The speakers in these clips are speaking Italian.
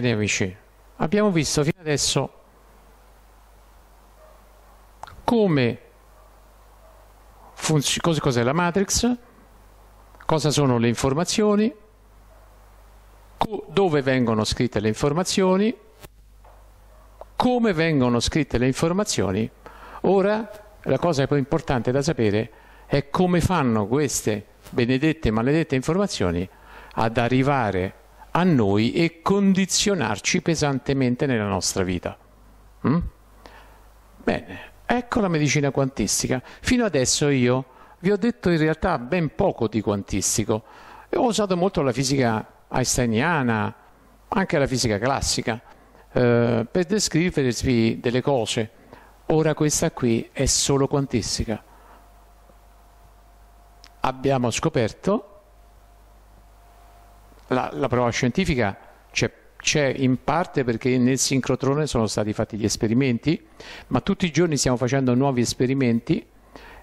Bene amici, abbiamo visto fino adesso come funziona, cos'è la matrix, cosa sono le informazioni, dove vengono scritte le informazioni, come vengono scritte le informazioni. Ora la cosa più importante da sapere è come fanno queste benedette, maledette informazioni ad arrivare a noi e condizionarci pesantemente nella nostra vita. Mm? Bene, ecco la medicina quantistica. Fino adesso io vi ho detto in realtà ben poco di quantistico. Ho usato molto la fisica einsteiniana, anche la fisica classica, eh, per descrivervi delle cose. Ora questa qui è solo quantistica. Abbiamo scoperto la, la prova scientifica c'è c'è in parte perché nel sincrotrone sono stati fatti gli esperimenti, ma tutti i giorni stiamo facendo nuovi esperimenti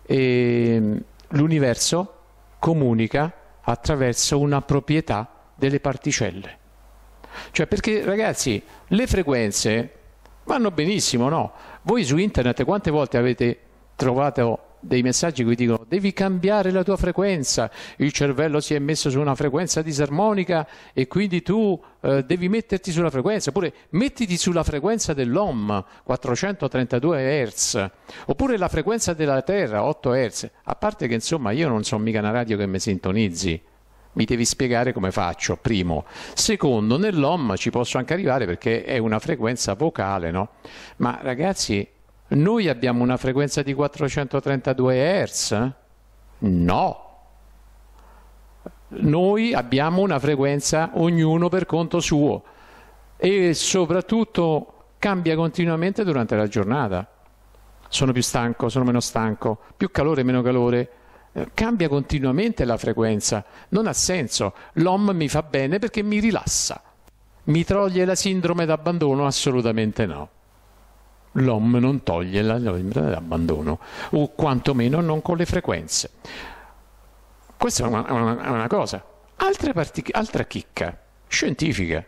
e mm, l'universo comunica attraverso una proprietà delle particelle. Cioè perché ragazzi, le frequenze vanno benissimo, no? Voi su internet quante volte avete trovato dei messaggi che dicono devi cambiare la tua frequenza, il cervello si è messo su una frequenza disarmonica e quindi tu eh, devi metterti sulla frequenza, oppure mettiti sulla frequenza dell'OM 432 Hz, oppure la frequenza della Terra 8 Hz, a parte che insomma io non sono mica una radio che mi sintonizzi. Mi devi spiegare come faccio, primo. Secondo, nell'OM ci posso anche arrivare perché è una frequenza vocale, no? Ma ragazzi, noi abbiamo una frequenza di 432 Hz? No. Noi abbiamo una frequenza ognuno per conto suo e soprattutto cambia continuamente durante la giornata. Sono più stanco, sono meno stanco, più calore, meno calore. Eh, cambia continuamente la frequenza, non ha senso. L'OM mi fa bene perché mi rilassa. Mi toglie la sindrome d'abbandono? Assolutamente no l'OM non toglie l'abbandono o quantomeno non con le frequenze. Questa è una, una, una cosa. Altra, partic- altra chicca scientifica.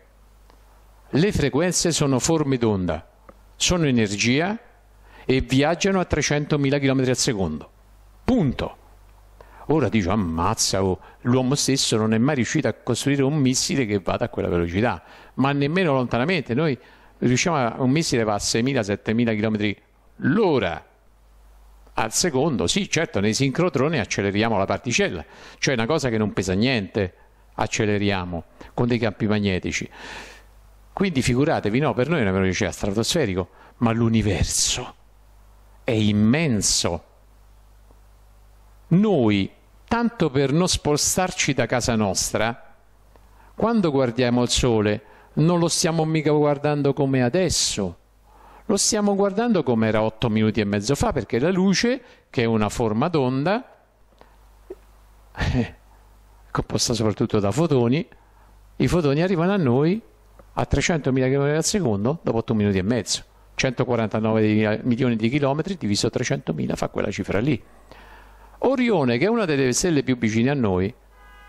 Le frequenze sono forme d'onda, sono energia e viaggiano a 300.000 km al secondo. Punto. Ora dice ammazza, oh, l'uomo stesso non è mai riuscito a costruire un missile che vada a quella velocità, ma nemmeno lontanamente. Noi riusciamo a, un missile va a 6.000-7.000 km l'ora al secondo, sì certo nei sincrotroni acceleriamo la particella, cioè una cosa che non pesa niente, acceleriamo con dei campi magnetici. Quindi figuratevi, no, per noi è una velocità stratosferico, ma l'universo è immenso. Noi, tanto per non spostarci da casa nostra, quando guardiamo il Sole, non lo stiamo mica guardando come adesso, lo stiamo guardando come era otto minuti e mezzo fa, perché la luce, che è una forma d'onda, eh, composta soprattutto da fotoni, i fotoni arrivano a noi a 300.000 km al secondo dopo 8 minuti e mezzo. 149 milioni di chilometri diviso 300.000 fa quella cifra lì. Orione, che è una delle stelle più vicine a noi,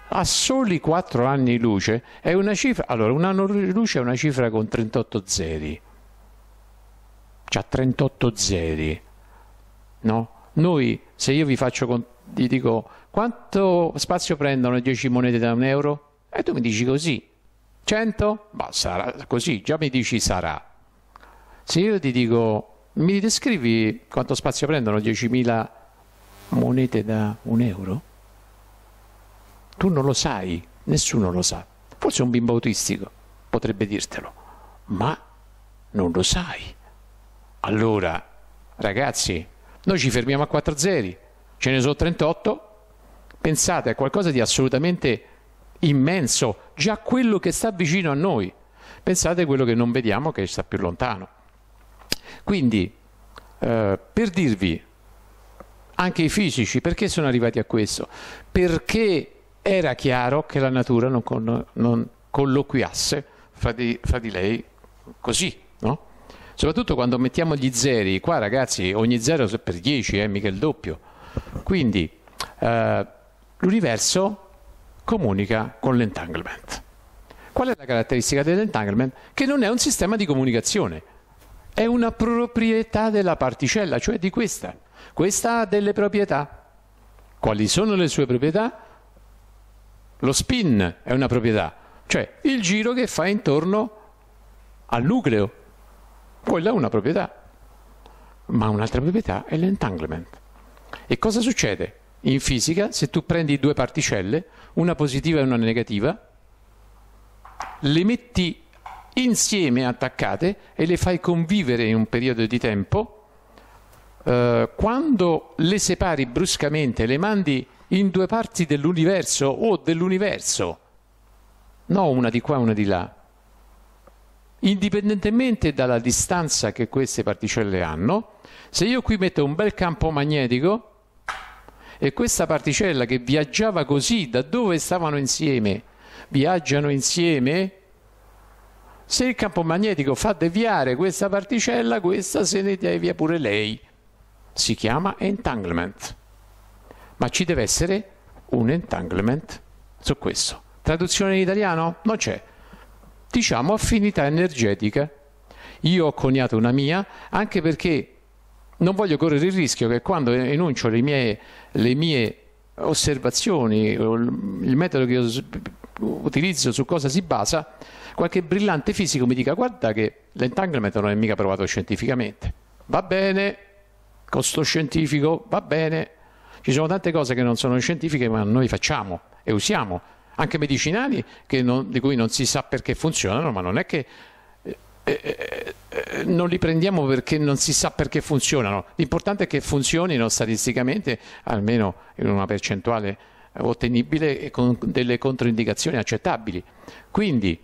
a soli 4 anni luce è una cifra allora un anno luce è una cifra con 38 zeri c'ha 38 zeri no? noi se io vi faccio con, ti dico quanto spazio prendono 10 monete da un euro e tu mi dici così 100 ma sarà così già mi dici sarà se io ti dico mi descrivi quanto spazio prendono 10.000 monete da un euro tu non lo sai, nessuno lo sa. Forse un bimbo autistico potrebbe dirtelo, ma non lo sai. Allora, ragazzi, noi ci fermiamo a 4 zeri, ce ne sono 38. Pensate a qualcosa di assolutamente immenso, già quello che sta vicino a noi. Pensate a quello che non vediamo che sta più lontano. Quindi, eh, per dirvi, anche i fisici, perché sono arrivati a questo? Perché era chiaro che la natura non, con, non colloquiasse fra di, fra di, lei così, no? Soprattutto quando mettiamo gli zeri, qua ragazzi ogni zero per 10, eh, mica il doppio. Quindi eh, l'universo comunica con l'entanglement. Qual è la caratteristica dell'entanglement? Che non è un sistema di comunicazione, è una proprietà della particella, cioè di questa. Questa ha delle proprietà. Quali sono le sue proprietà? Lo spin è una proprietà, cioè il giro che fa intorno al nucleo. Quella è una proprietà. Ma un'altra proprietà è l'entanglement. E cosa succede? In fisica, se tu prendi due particelle, una positiva e una negativa, le metti insieme attaccate e le fai convivere in un periodo di tempo, eh, quando le separi bruscamente, le mandi in due parti dell'universo o dell'universo, no una di qua e una di là, indipendentemente dalla distanza che queste particelle hanno, se io qui metto un bel campo magnetico e questa particella che viaggiava così da dove stavano insieme, viaggiano insieme, se il campo magnetico fa deviare questa particella, questa se ne devia pure lei. Si chiama entanglement ma ci deve essere un entanglement su questo. Traduzione in italiano? Non c'è. Diciamo affinità energetica. Io ho coniato una mia anche perché non voglio correre il rischio che quando enuncio le mie, le mie osservazioni, il metodo che io utilizzo su cosa si basa, qualche brillante fisico mi dica guarda che l'entanglement non è mica provato scientificamente. Va bene, costo scientifico, va bene, ci sono tante cose che non sono scientifiche ma noi facciamo e usiamo, anche medicinali non, di cui non si sa perché funzionano, ma non è che eh, eh, eh, non li prendiamo perché non si sa perché funzionano. L'importante è che funzionino statisticamente, almeno in una percentuale ottenibile e con delle controindicazioni accettabili. Quindi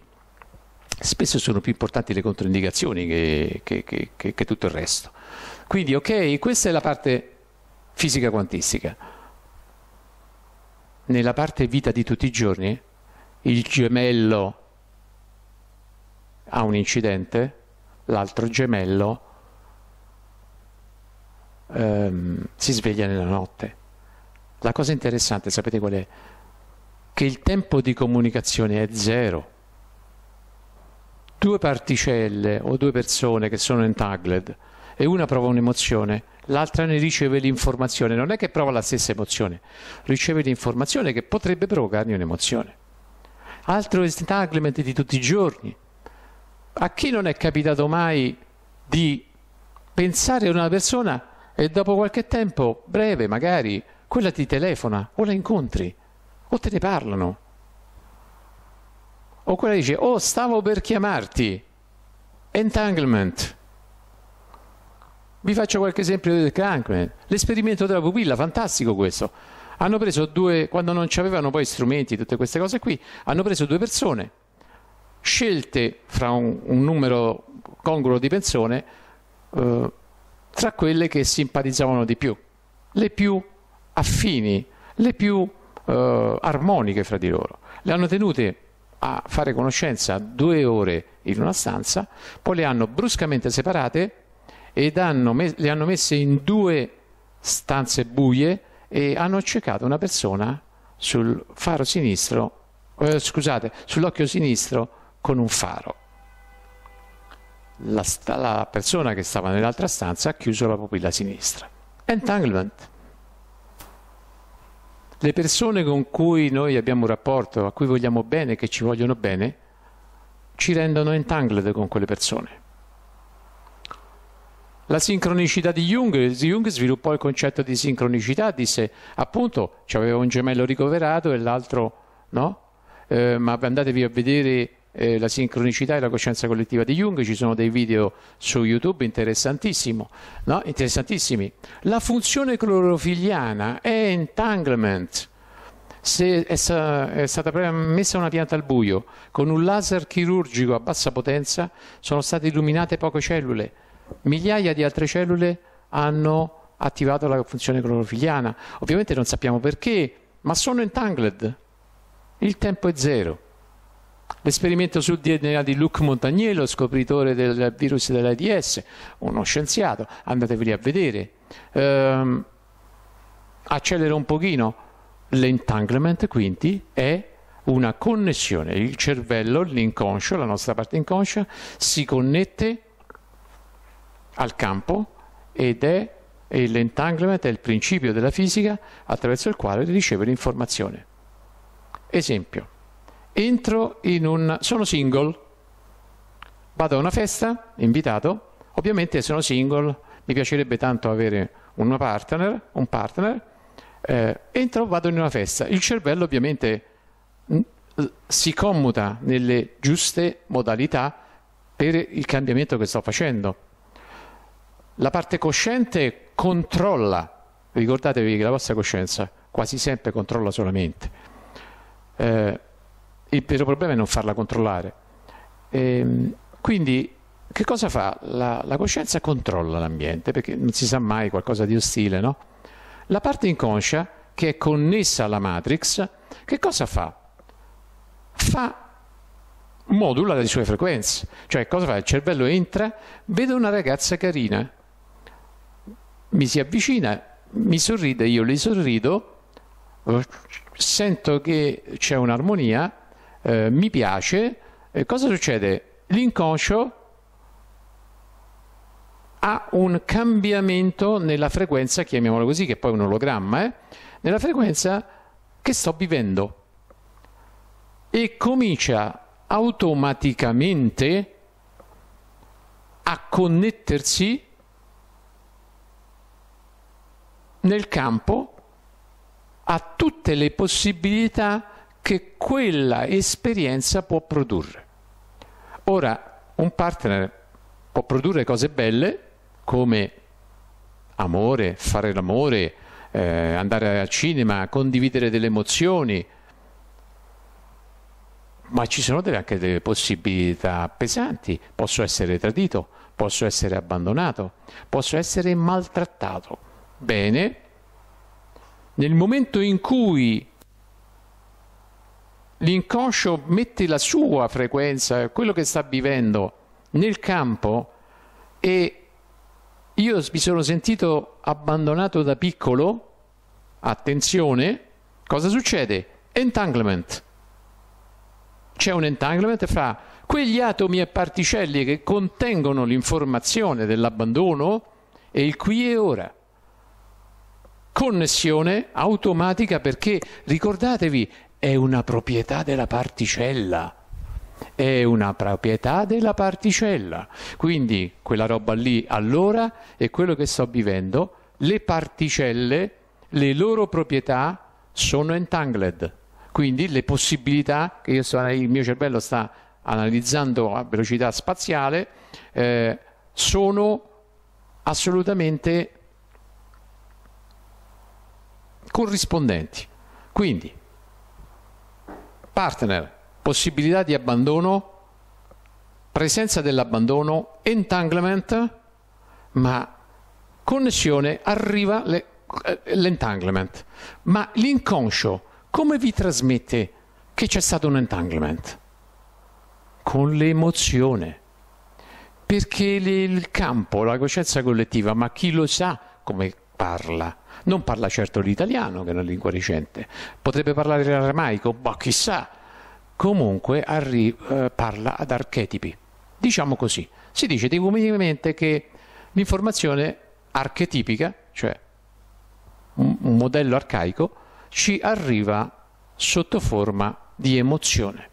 spesso sono più importanti le controindicazioni che, che, che, che tutto il resto. Quindi ok, questa è la parte fisica quantistica. Nella parte vita di tutti i giorni il gemello ha un incidente, l'altro gemello ehm, si sveglia nella notte. La cosa interessante, sapete qual è? Che il tempo di comunicazione è zero. Due particelle o due persone che sono entangled e una prova un'emozione l'altra ne riceve l'informazione, non è che prova la stessa emozione, riceve l'informazione che potrebbe provocargli un'emozione. Altro entanglement di tutti i giorni. A chi non è capitato mai di pensare a una persona e dopo qualche tempo, breve magari, quella ti telefona o la incontri o te ne parlano? O quella dice, oh stavo per chiamarti, entanglement vi faccio qualche esempio del Crankman. L'esperimento della pupilla, fantastico questo. Hanno preso due, quando non ci avevano poi strumenti, tutte queste cose qui, hanno preso due persone, scelte fra un, un numero congruo di persone, eh, tra quelle che simpatizzavano di più, le più affini, le più eh, armoniche fra di loro. Le hanno tenute a fare conoscenza due ore in una stanza, poi le hanno bruscamente separate ed hanno le hanno messe in due stanze buie e hanno accecato una persona sul faro sinistro, eh, scusate, sull'occhio sinistro con un faro. La, la, persona che stava nell'altra stanza ha chiuso la pupilla sinistra. Entanglement. Le persone con cui noi abbiamo un rapporto, a cui vogliamo bene, che ci vogliono bene, ci rendono entangled con quelle persone. La sincronicità di Jung, Jung sviluppò il concetto di sincronicità, disse appunto c'aveva un gemello ricoverato e l'altro no, eh, ma andatevi a vedere eh, la sincronicità e la coscienza collettiva di Jung, ci sono dei video su YouTube interessantissimi. No? interessantissimi. La funzione clorofiliana è entanglement. Se è, sta, è stata messa una pianta al buio con un laser chirurgico a bassa potenza, sono state illuminate poche cellule migliaia di altre cellule hanno attivato la funzione clorofiliana. Ovviamente non sappiamo perché, ma sono entangled. Il tempo è zero. L'esperimento sul DNA di Luc Montagnello, scopritore del virus dell'AIDS, uno scienziato, andateveli a vedere, ehm, accelera un pochino. L'entanglement quindi è una connessione, il cervello, l'inconscio, la nostra parte inconscia, si connette al campo ed è l'entanglement è il principio della fisica attraverso il quale riceve l'informazione. Esempio, entro in un... sono single, vado a una festa, invitato, ovviamente sono single, mi piacerebbe tanto avere una partner, un partner, eh, entro, vado in una festa, il cervello ovviamente mm, si commuta nelle giuste modalità per il cambiamento che sto facendo la parte cosciente controlla, ricordatevi che la vostra coscienza quasi sempre controlla solamente. Eh, il vero problema è non farla controllare. E, ehm, quindi che cosa fa? La, la coscienza controlla l'ambiente perché non si sa mai qualcosa di ostile, no? La parte inconscia, che è connessa alla matrix, che cosa fa? Fa modula le sue frequenze. Cioè, cosa fa? Il cervello entra, vede una ragazza carina, mi si avvicina, mi sorride, io le sorrido, sento che c'è un'armonia, eh, mi piace, eh, cosa succede? L'inconscio ha un cambiamento nella frequenza, chiamiamolo così, che poi è un ologramma, eh? nella frequenza che sto vivendo e comincia automaticamente a connettersi nel campo a tutte le possibilità che quella esperienza può produrre. Ora, un partner può produrre cose belle come amore, fare l'amore, eh, andare al cinema, condividere delle emozioni, ma ci sono delle, anche delle possibilità pesanti, posso essere tradito, posso essere abbandonato, posso essere maltrattato Bene, nel momento in cui l'inconscio mette la sua frequenza, quello che sta vivendo nel campo e io mi sono sentito abbandonato da piccolo, attenzione, cosa succede? Entanglement. C'è un entanglement fra quegli atomi e particelle che contengono l'informazione dell'abbandono e il qui e ora connessione automatica perché, ricordatevi, è una proprietà della particella. È una proprietà della particella. Quindi quella roba lì allora e quello che sto vivendo, le particelle, le loro proprietà sono entangled. Quindi le possibilità che sto, il mio cervello sta analizzando a velocità spaziale eh, sono assolutamente corrispondenti. Quindi, partner, possibilità di abbandono, presenza dell'abbandono, entanglement, ma connessione arriva le, eh, l'entanglement. Ma l'inconscio come vi trasmette che c'è stato un entanglement? Con l'emozione. Perché il campo, la coscienza collettiva, ma chi lo sa come parla? Non parla certo l'italiano, che è una lingua recente. Potrebbe parlare l'aramaico? Boh, chissà. Comunque arri- eh, parla ad archetipi. Diciamo così. Si dice divulgativamente che l'informazione archetipica, cioè un modello arcaico, ci arriva sotto forma di emozione.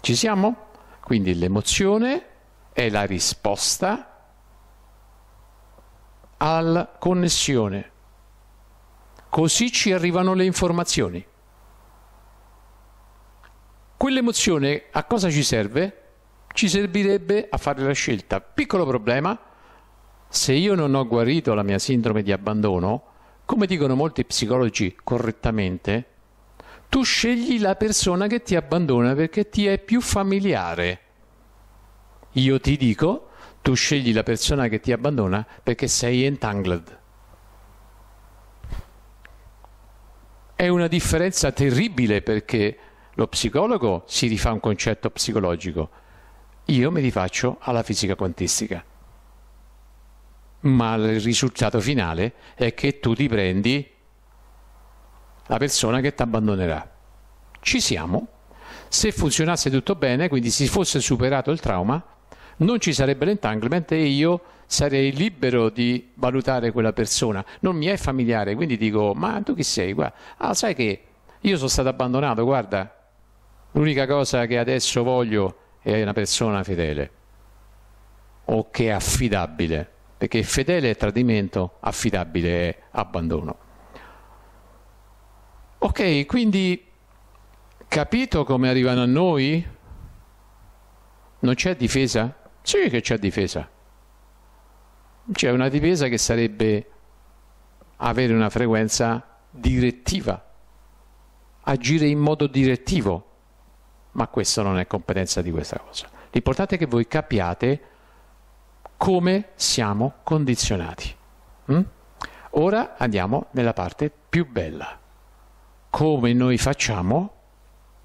Ci siamo? Quindi l'emozione è la risposta alla connessione Così ci arrivano le informazioni. Quell'emozione a cosa ci serve? Ci servirebbe a fare la scelta. Piccolo problema, se io non ho guarito la mia sindrome di abbandono, come dicono molti psicologi correttamente, tu scegli la persona che ti abbandona perché ti è più familiare. Io ti dico, tu scegli la persona che ti abbandona perché sei entangled. È una differenza terribile perché lo psicologo si rifà un concetto psicologico, io mi rifaccio alla fisica quantistica. Ma il risultato finale è che tu ti prendi la persona che ti abbandonerà. Ci siamo. Se funzionasse tutto bene, quindi si fosse superato il trauma, non ci sarebbe l'entanglement e io sarei libero di valutare quella persona. Non mi è familiare, quindi dico, ma tu chi sei? Guarda, ah, sai che io sono stato abbandonato, guarda, l'unica cosa che adesso voglio è una persona fedele o che è affidabile, perché fedele è tradimento, affidabile è abbandono. Ok, quindi capito come arrivano a noi? Non c'è difesa? Sì che c'è difesa. C'è una difesa che sarebbe avere una frequenza direttiva, agire in modo direttivo, ma questa non è competenza di questa cosa. L'importante è che voi capiate come siamo condizionati. Mm? Ora andiamo nella parte più bella. Come noi facciamo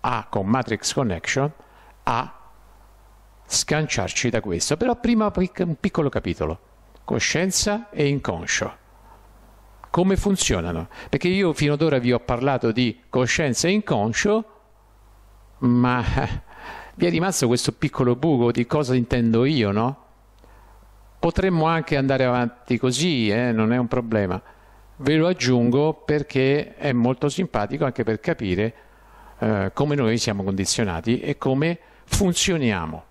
a, con Matrix Connection a sganciarci da questo, però prima un piccolo capitolo, coscienza e inconscio. Come funzionano? Perché io fino ad ora vi ho parlato di coscienza e inconscio, ma vi è rimasto questo piccolo buco di cosa intendo io, no? Potremmo anche andare avanti così, eh? non è un problema. Ve lo aggiungo perché è molto simpatico anche per capire eh, come noi siamo condizionati e come funzioniamo.